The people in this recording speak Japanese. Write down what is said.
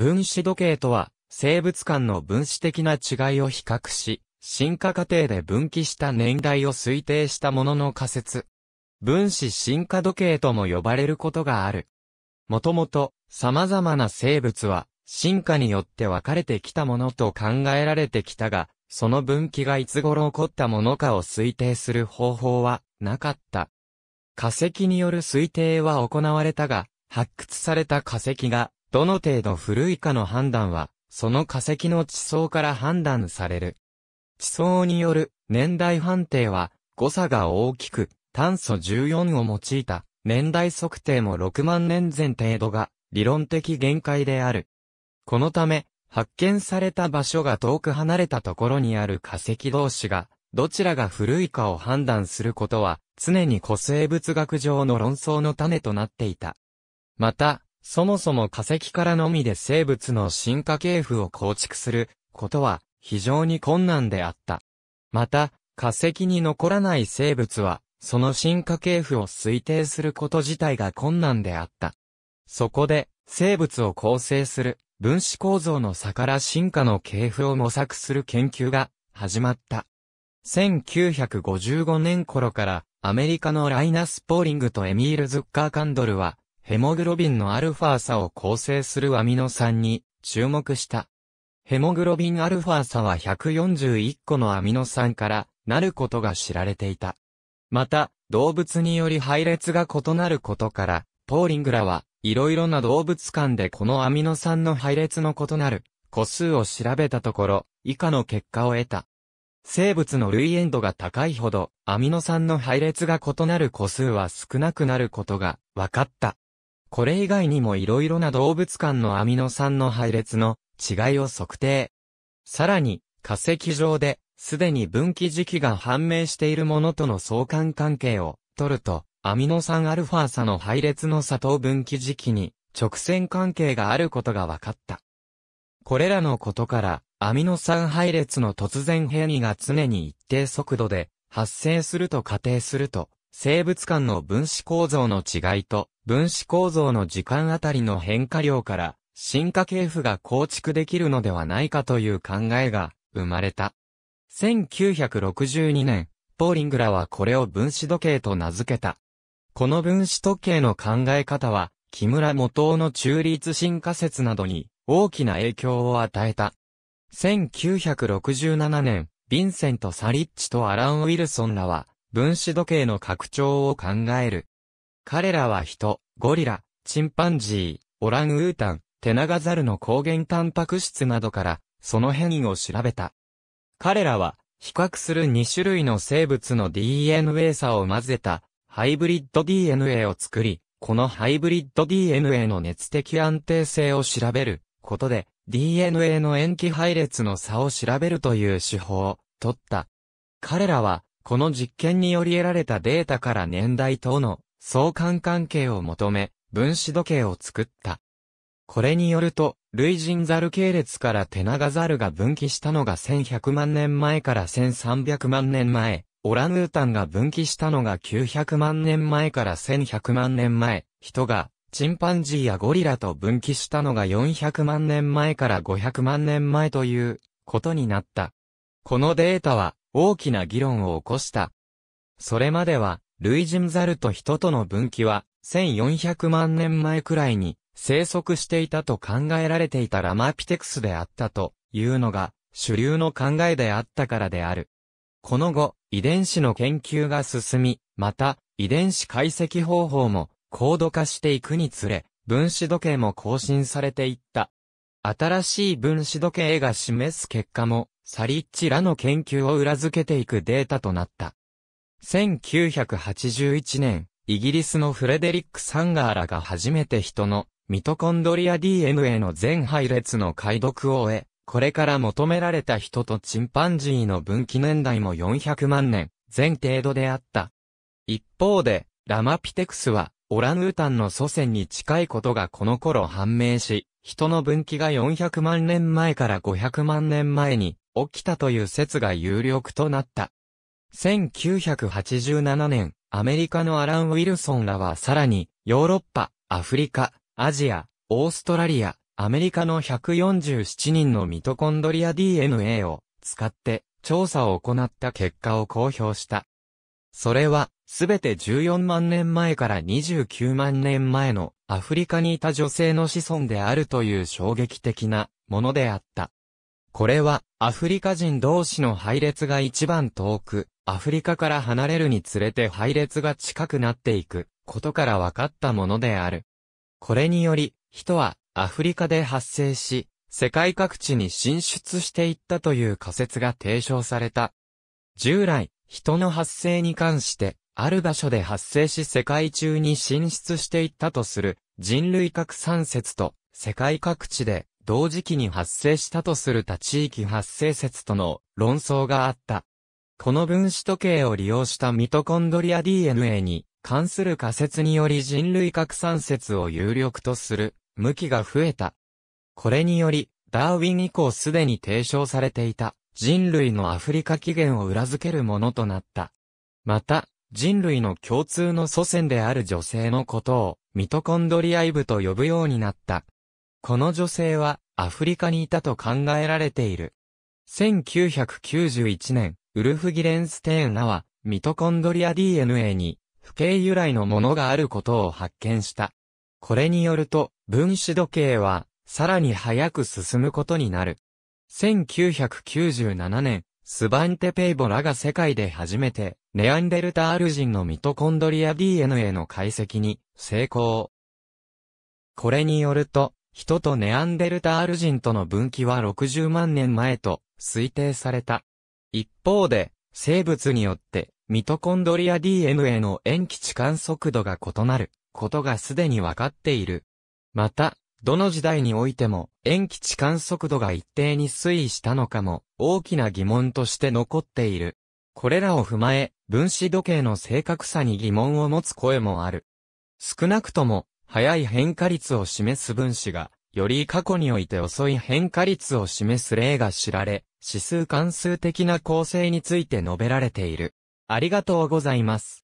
分子時計とは、生物間の分子的な違いを比較し、進化過程で分岐した年代を推定したものの仮説。分子進化時計とも呼ばれることがある。もともと、様々な生物は、進化によって分かれてきたものと考えられてきたが、その分岐がいつ頃起こったものかを推定する方法はなかった。化石による推定は行われたが、発掘された化石がどの程度古いかの判断は、その化石の地層から判断される。地層による年代判定は誤差が大きく、炭素14を用いた年代測定も6万年前程度が理論的限界である。このため、発見された場所が遠く離れたところにある化石同士が、どちらが古いかを判断することは、常に古生物学上の論争の種となっていた。また、そもそも化石からのみで生物の進化系譜を構築することは非常に困難であった。また、化石に残らない生物は、その進化系譜を推定すること自体が困難であった。そこで、生物を構成する分子構造の差から進化の系譜を模索する研究が始まった。1955年頃からアメリカのライナス・ポーリングとエミール・ズッカー・カンドルはヘモグロビンのアルファ差を構成するアミノ酸に注目した。ヘモグロビンアルファ差は141個のアミノ酸からなることが知られていた。また、動物により配列が異なることから、ポーリングらは、いろいろな動物間でこのアミノ酸の配列の異なる個数を調べたところ、以下の結果を得た。生物の類ン度が高いほど、アミノ酸の配列が異なる個数は少なくなることが分かった。これ以外にもいろいろな動物間のアミノ酸の配列の違いを測定。さらに、化石上で、すでに分岐時期が判明しているものとの相関関係を取ると、アミノ酸アルファ差の配列の差と分岐時期に直線関係があることが分かった。これらのことから、アミノ酸配列の突然変異が常に一定速度で発生すると仮定すると、生物間の分子構造の違いと分子構造の時間あたりの変化量から進化系譜が構築できるのではないかという考えが生まれた。1962年、ポーリングらはこれを分子時計と名付けた。この分子時計の考え方は、木村元の中立進化説などに大きな影響を与えた。1967年、ヴィンセント・サリッチとアラン・ウィルソンらは、分子時計の拡張を考える彼らは人、ゴリラ、チンパンジー、オランウータン、テナガザルの抗原タンパク質などから、その変異を調べた。彼らは、比較する2種類の生物の DNA 差を混ぜた、ハイブリッド DNA を作り、このハイブリッド DNA の熱的安定性を調べることで、DNA の塩基配列の差を調べるという手法を取った。彼らは、この実験により得られたデータから年代等の相関関係を求め、分子時計を作った。これによると、類人猿系列からテナガザルが分岐したのが1100万年前から1300万年前、オランウータンが分岐したのが900万年前から1100万年前、人がチンパンジーやゴリラと分岐したのが400万年前から500万年前ということになった。このデータは大きな議論を起こした。それまでは類人猿と人との分岐は、1400万年前くらいに生息していたと考えられていたラマピテクスであったというのが主流の考えであったからである。この後、遺伝子の研究が進み、また、遺伝子解析方法も高度化していくにつれ、分子時計も更新されていった。新しい分子時計が示す結果も、サリッチらの研究を裏付けていくデータとなった。1981年、イギリスのフレデリック・サンガーらが初めて人のミトコンドリア DNA の全配列の解読を終え、これから求められた人とチンパンジーの分岐年代も400万年、全程度であった。一方で、ラマピテクスは、オランウータンの祖先に近いことがこの頃判明し、人の分岐が400万年前から500万年前に起きたという説が有力となった。1987年、アメリカのアラン・ウィルソンらはさらに、ヨーロッパ、アフリカ、アジア、オーストラリア、アメリカの147人のミトコンドリア DNA を使って調査を行った結果を公表した。それは、すべて14万年前から29万年前のアフリカにいた女性の子孫であるという衝撃的なものであった。これは、アフリカ人同士の配列が一番遠く、アフリカから離れるにつれて配列が近くなっていくことから分かったものである。これにより、人はアフリカで発生し、世界各地に進出していったという仮説が提唱された。従来、人の発生に関して、ある場所で発生し世界中に進出していったとする人類核三説と世界各地で同時期に発生したとする他地域発生説との論争があった。この分子時計を利用したミトコンドリア DNA に関する仮説により人類拡散説を有力とする向きが増えた。これにより、ダーウィン以降すでに提唱されていた人類のアフリカ起源を裏付けるものとなった。また、人類の共通の祖先である女性のことをミトコンドリアイブと呼ぶようになった。この女性はアフリカにいたと考えられている。1991年、ウルフ・ギレンステーンらは、ミトコンドリア DNA に、不形由来のものがあることを発見した。これによると、分子時計は、さらに早く進むことになる。1997年、スバンテペイボらが世界で初めて、ネアンデルタール人のミトコンドリア DNA の解析に成功。これによると、人とネアンデルタール人との分岐は60万年前と推定された。一方で、生物によって、ミトコンドリア DNA の塩基置換速度が異なることがすでに分かっている。また、どの時代においても塩基置換速度が一定に推移したのかも大きな疑問として残っている。これらを踏まえ、分子時計の正確さに疑問を持つ声もある。少なくとも、早い変化率を示す分子がより過去において遅い変化率を示す例が知られ、指数関数的な構成について述べられている。ありがとうございます。